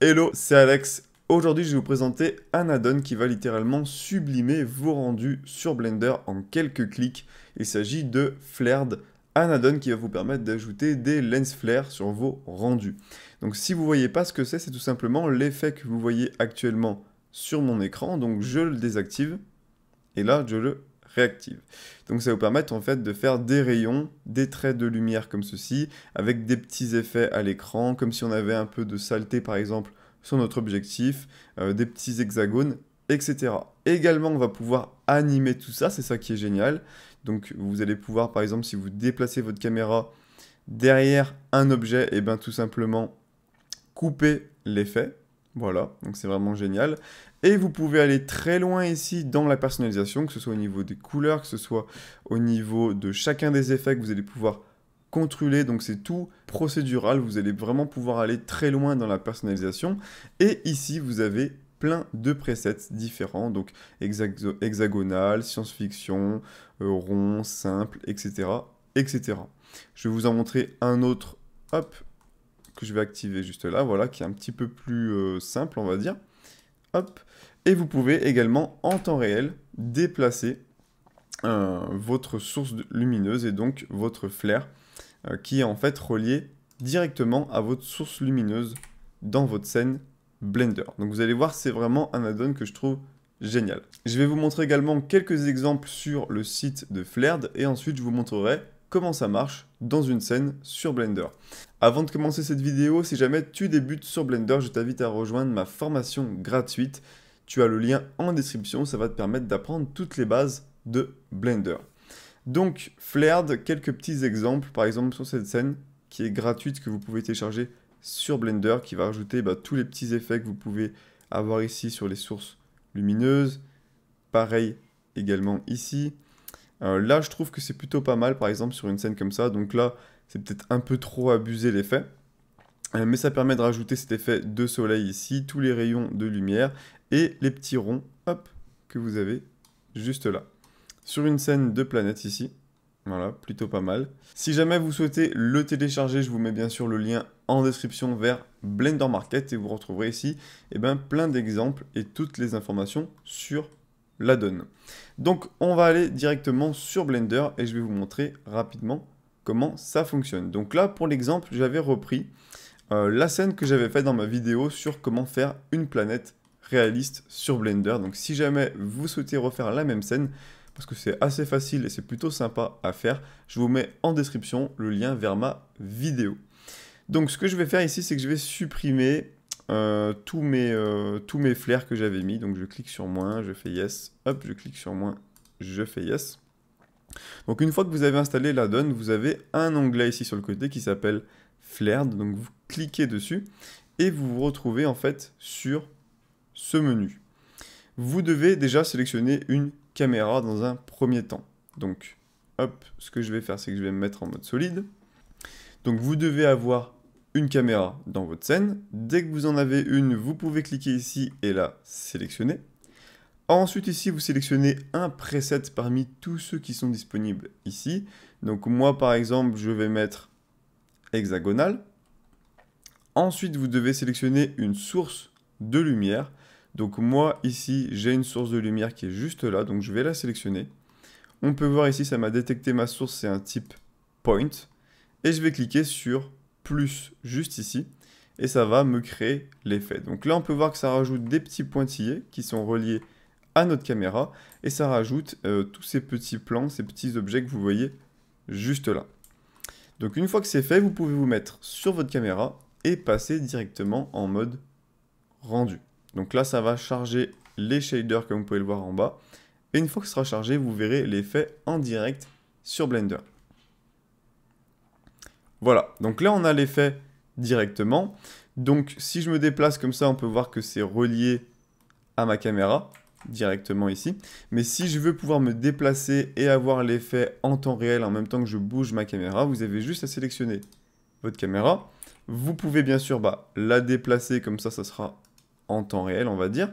Hello, c'est Alex. Aujourd'hui, je vais vous présenter un add-on qui va littéralement sublimer vos rendus sur Blender en quelques clics. Il s'agit de Flared, un add-on qui va vous permettre d'ajouter des lens flares sur vos rendus. Donc si vous ne voyez pas ce que c'est, c'est tout simplement l'effet que vous voyez actuellement sur mon écran. Donc je le désactive et là, je le réactive. Donc ça vous permettre en fait de faire des rayons, des traits de lumière comme ceci, avec des petits effets à l'écran, comme si on avait un peu de saleté par exemple sur notre objectif, euh, des petits hexagones, etc. Également on va pouvoir animer tout ça, c'est ça qui est génial. Donc vous allez pouvoir par exemple si vous déplacez votre caméra derrière un objet, et eh bien tout simplement couper l'effet voilà, donc c'est vraiment génial. Et vous pouvez aller très loin ici dans la personnalisation, que ce soit au niveau des couleurs, que ce soit au niveau de chacun des effets que vous allez pouvoir contrôler. Donc c'est tout procédural, vous allez vraiment pouvoir aller très loin dans la personnalisation. Et ici, vous avez plein de presets différents, donc hexagonal, science-fiction, euh, rond, simple, etc., etc. Je vais vous en montrer un autre, hop, que je vais activer juste là, voilà, qui est un petit peu plus euh, simple, on va dire. Hop. Et vous pouvez également, en temps réel, déplacer euh, votre source lumineuse et donc votre flair, euh, qui est en fait relié directement à votre source lumineuse dans votre scène Blender. Donc vous allez voir, c'est vraiment un add-on que je trouve génial. Je vais vous montrer également quelques exemples sur le site de Flared et ensuite je vous montrerai comment ça marche dans une scène sur Blender. Avant de commencer cette vidéo, si jamais tu débutes sur Blender, je t'invite à rejoindre ma formation gratuite. Tu as le lien en description, ça va te permettre d'apprendre toutes les bases de Blender. Donc, Flared, quelques petits exemples, par exemple sur cette scène qui est gratuite, que vous pouvez télécharger sur Blender, qui va rajouter bah, tous les petits effets que vous pouvez avoir ici sur les sources lumineuses. Pareil également ici. Euh, là, je trouve que c'est plutôt pas mal, par exemple, sur une scène comme ça. Donc là, c'est peut-être un peu trop abusé l'effet. Euh, mais ça permet de rajouter cet effet de soleil ici, tous les rayons de lumière et les petits ronds, hop, que vous avez juste là. Sur une scène de planète ici, voilà, plutôt pas mal. Si jamais vous souhaitez le télécharger, je vous mets bien sûr le lien en description vers Blender Market et vous retrouverez ici et eh ben, plein d'exemples et toutes les informations sur la donne. Donc on va aller directement sur Blender et je vais vous montrer rapidement comment ça fonctionne. Donc là pour l'exemple j'avais repris euh, la scène que j'avais faite dans ma vidéo sur comment faire une planète réaliste sur Blender. Donc si jamais vous souhaitez refaire la même scène, parce que c'est assez facile et c'est plutôt sympa à faire, je vous mets en description le lien vers ma vidéo. Donc ce que je vais faire ici, c'est que je vais supprimer euh, euh, tous, mes, flares que j'avais mis. Donc je clique sur moins, je fais yes, hop, je clique sur moins, je fais yes. Donc une fois que vous avez installé l'addon, vous avez un onglet ici sur le côté qui s'appelle Flared. Donc vous cliquez dessus et vous vous retrouvez en fait sur ce menu. Vous devez déjà sélectionner une caméra dans un premier temps. Donc hop, ce que je vais faire c'est que je vais me mettre en mode solide. Donc vous devez avoir caméra dans votre scène. Dès que vous en avez une, vous pouvez cliquer ici et la sélectionner. Ensuite ici, vous sélectionnez un preset parmi tous ceux qui sont disponibles ici. Donc moi par exemple, je vais mettre hexagonal. Ensuite, vous devez sélectionner une source de lumière. Donc moi ici, j'ai une source de lumière qui est juste là, donc je vais la sélectionner. On peut voir ici, ça m'a détecté ma source, c'est un type point. Et je vais cliquer sur plus juste ici et ça va me créer l'effet. Donc là, on peut voir que ça rajoute des petits pointillés qui sont reliés à notre caméra et ça rajoute euh, tous ces petits plans, ces petits objets que vous voyez juste là. Donc une fois que c'est fait, vous pouvez vous mettre sur votre caméra et passer directement en mode rendu. Donc là, ça va charger les shaders comme vous pouvez le voir en bas. Et une fois que ce sera chargé, vous verrez l'effet en direct sur Blender. Voilà, donc là on a l'effet directement. Donc si je me déplace comme ça, on peut voir que c'est relié à ma caméra directement ici. Mais si je veux pouvoir me déplacer et avoir l'effet en temps réel en même temps que je bouge ma caméra, vous avez juste à sélectionner votre caméra. Vous pouvez bien sûr bah, la déplacer comme ça, ça sera en temps réel, on va dire.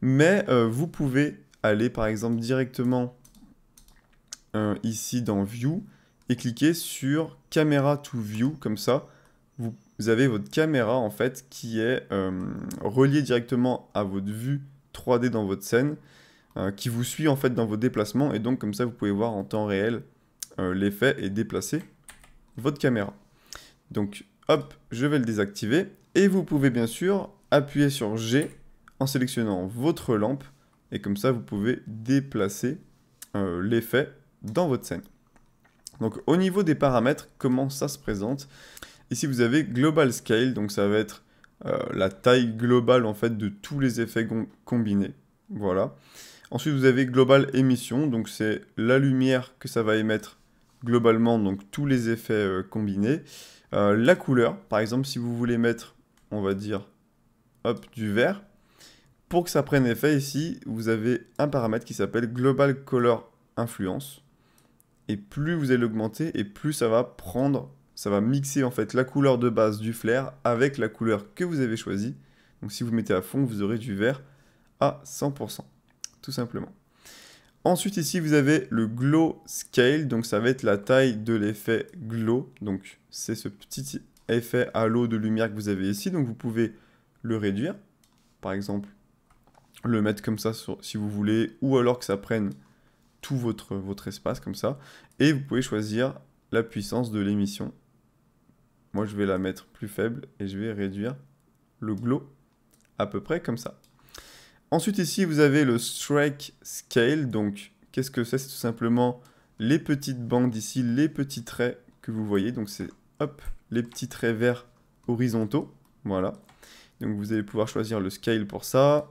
Mais euh, vous pouvez aller par exemple directement euh, ici dans View et cliquez sur Camera to View, comme ça, vous, avez votre caméra en fait qui est euh, reliée directement à votre vue 3D dans votre scène, euh, qui vous suit en fait dans vos déplacements, et donc comme ça vous pouvez voir en temps réel euh, l'effet et déplacer votre caméra. Donc hop, je vais le désactiver, et vous pouvez bien sûr appuyer sur G en sélectionnant votre lampe, et comme ça vous pouvez déplacer l'effet dans votre scène. Donc au niveau des paramètres, comment ça se présente Ici vous avez Global Scale, donc ça va être euh, la taille globale en fait de tous les effets combinés. Voilà. Ensuite vous avez Global Emission ». donc c'est la lumière que ça va émettre globalement, donc tous les effets euh, combinés. Euh, la couleur, par exemple si vous voulez mettre, on va dire, hop, du vert. Pour que ça prenne effet ici, vous avez un paramètre qui s'appelle Global Color Influence et plus vous allez l'augmenter et plus ça va prendre, ça va mixer en fait la couleur de base du flair avec la couleur que vous avez choisie. Donc si vous mettez à fond, vous aurez du vert à 100%, tout simplement. Ensuite ici vous avez le glow scale, donc ça va être la taille de l'effet glow, donc c'est ce petit effet halo de lumière que vous avez ici, donc vous pouvez le réduire, par exemple le mettre comme ça si vous voulez, ou alors que ça prenne tout votre, votre espace comme ça. Et vous pouvez choisir la puissance de l'émission. Moi, je vais la mettre plus faible et je vais réduire le glow à peu près comme ça. Ensuite, ici, vous avez le Strike Scale. Donc, qu'est-ce que c'est C'est tout simplement les petites bandes ici, les petits traits que vous voyez. Donc, c'est hop, les petits traits verts horizontaux. Voilà. Donc, vous allez pouvoir choisir le scale pour ça.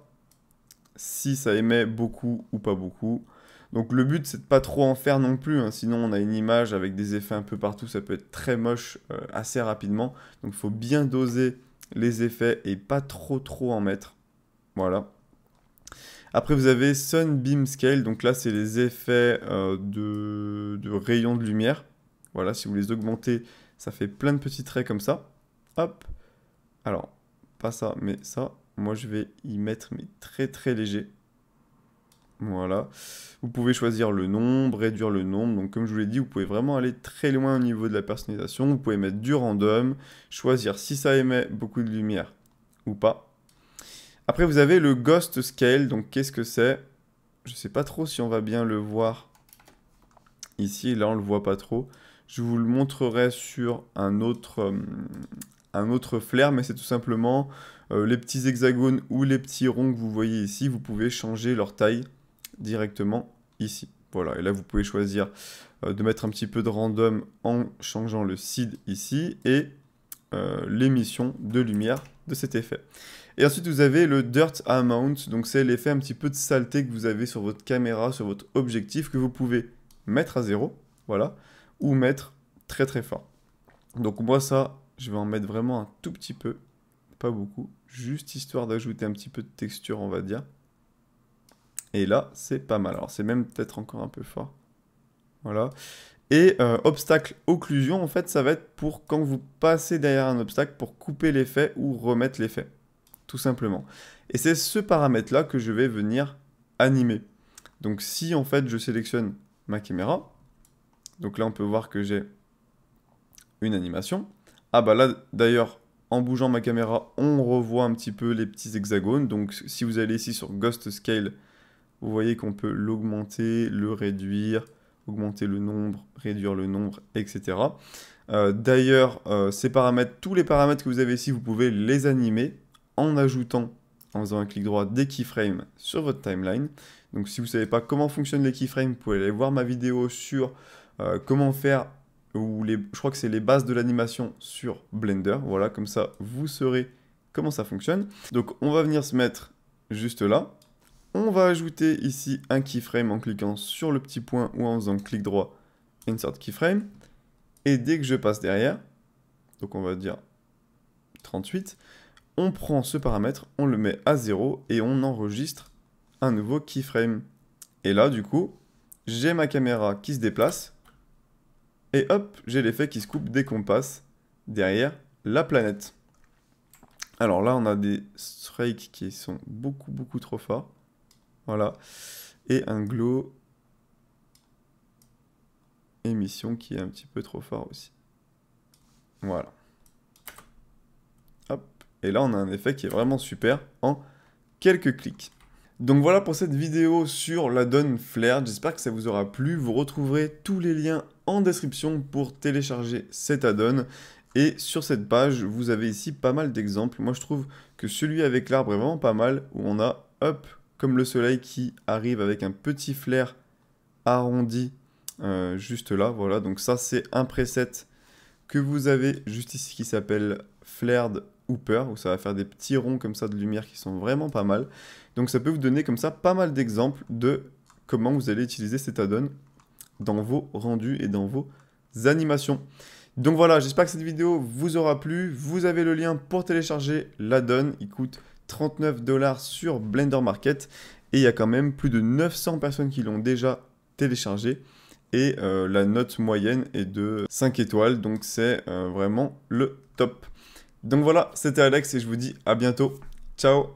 Si ça émet beaucoup ou pas beaucoup. Donc le but c'est de pas trop en faire non plus, hein. sinon on a une image avec des effets un peu partout, ça peut être très moche euh, assez rapidement. Donc il faut bien doser les effets et pas trop trop en mettre. Voilà. Après vous avez Sun Beam Scale, donc là c'est les effets euh, de, de rayons de lumière. Voilà, si vous les augmentez, ça fait plein de petits traits comme ça. Hop. Alors, pas ça, mais ça. Moi je vais y mettre mais très très léger. Voilà. Vous pouvez choisir le nombre, réduire le nombre. Donc comme je vous l'ai dit, vous pouvez vraiment aller très loin au niveau de la personnalisation. Vous pouvez mettre du random, choisir si ça émet beaucoup de lumière ou pas. Après, vous avez le Ghost Scale. Donc qu'est-ce que c'est Je ne sais pas trop si on va bien le voir ici. Là, on ne le voit pas trop. Je vous le montrerai sur un autre, euh, un autre flair, mais c'est tout simplement euh, les petits hexagones ou les petits ronds que vous voyez ici. Vous pouvez changer leur taille directement ici. Voilà, et là vous pouvez choisir euh, de mettre un petit peu de random en changeant le seed ici et euh, l'émission de lumière de cet effet. Et ensuite vous avez le dirt amount, donc c'est l'effet un petit peu de saleté que vous avez sur votre caméra, sur votre objectif, que vous pouvez mettre à zéro, voilà, ou mettre très très fort. Donc moi ça, je vais en mettre vraiment un tout petit peu, pas beaucoup, juste histoire d'ajouter un petit peu de texture on va dire. Et là, c'est pas mal. Alors, c'est même peut-être encore un peu fort. Voilà. Et euh, obstacle occlusion, en fait, ça va être pour quand vous passez derrière un obstacle pour couper l'effet ou remettre l'effet. Tout simplement. Et c'est ce paramètre-là que je vais venir animer. Donc si en fait je sélectionne ma caméra, donc là on peut voir que j'ai une animation. Ah bah là d'ailleurs en bougeant ma caméra on revoit un petit peu les petits hexagones. Donc si vous allez ici sur Ghost Scale, vous voyez qu'on peut l'augmenter, le réduire, augmenter le nombre, réduire le nombre, etc. Euh, d'ailleurs, euh, ces paramètres, tous les paramètres que vous avez ici, vous pouvez les animer en ajoutant, en faisant un clic droit, des keyframes sur votre timeline. Donc si vous ne savez pas comment fonctionnent les keyframes, vous pouvez aller voir ma vidéo sur euh, comment faire, ou les, je crois que c'est les bases de l'animation sur Blender. Voilà, comme ça, vous saurez comment ça fonctionne. Donc on va venir se mettre juste là. On va ajouter ici un keyframe en cliquant sur le petit point ou en faisant clic droit Insert Keyframe. Et dès que je passe derrière, donc on va dire 38, on prend ce paramètre, on le met à 0 et on enregistre un nouveau keyframe. Et là, du coup, j'ai ma caméra qui se déplace et hop, j'ai l'effet qui se coupe dès qu'on passe derrière la planète. Alors là, on a des strikes qui sont beaucoup, beaucoup trop forts. Voilà. Et un glow émission qui est un petit peu trop fort aussi. Voilà. Hop. Et là, on a un effet qui est vraiment super en quelques clics. Donc voilà pour cette vidéo sur la donne Flare, j'espère que ça vous aura plu, vous retrouverez tous les liens en description pour télécharger cette add et sur cette page vous avez ici pas mal d'exemples, moi je trouve que celui avec l'arbre est vraiment pas mal où on a hop le soleil qui arrive avec un petit flair arrondi euh, juste là. Voilà, donc ça c'est un preset que vous avez juste ici qui s'appelle Flared Hooper, où ça va faire des petits ronds comme ça de lumière qui sont vraiment pas mal. Donc ça peut vous donner comme ça pas mal d'exemples de comment vous allez utiliser cet add-on dans vos rendus et dans vos animations. Donc voilà, j'espère que cette vidéo vous aura plu. Vous avez le lien pour télécharger l'addon. on Il coûte 39 dollars sur Blender Market et il y a quand même plus de 900 personnes qui l'ont déjà téléchargé et euh, la note moyenne est de 5 étoiles donc c'est euh, vraiment le top. Donc voilà, c'était Alex et je vous dis à bientôt. Ciao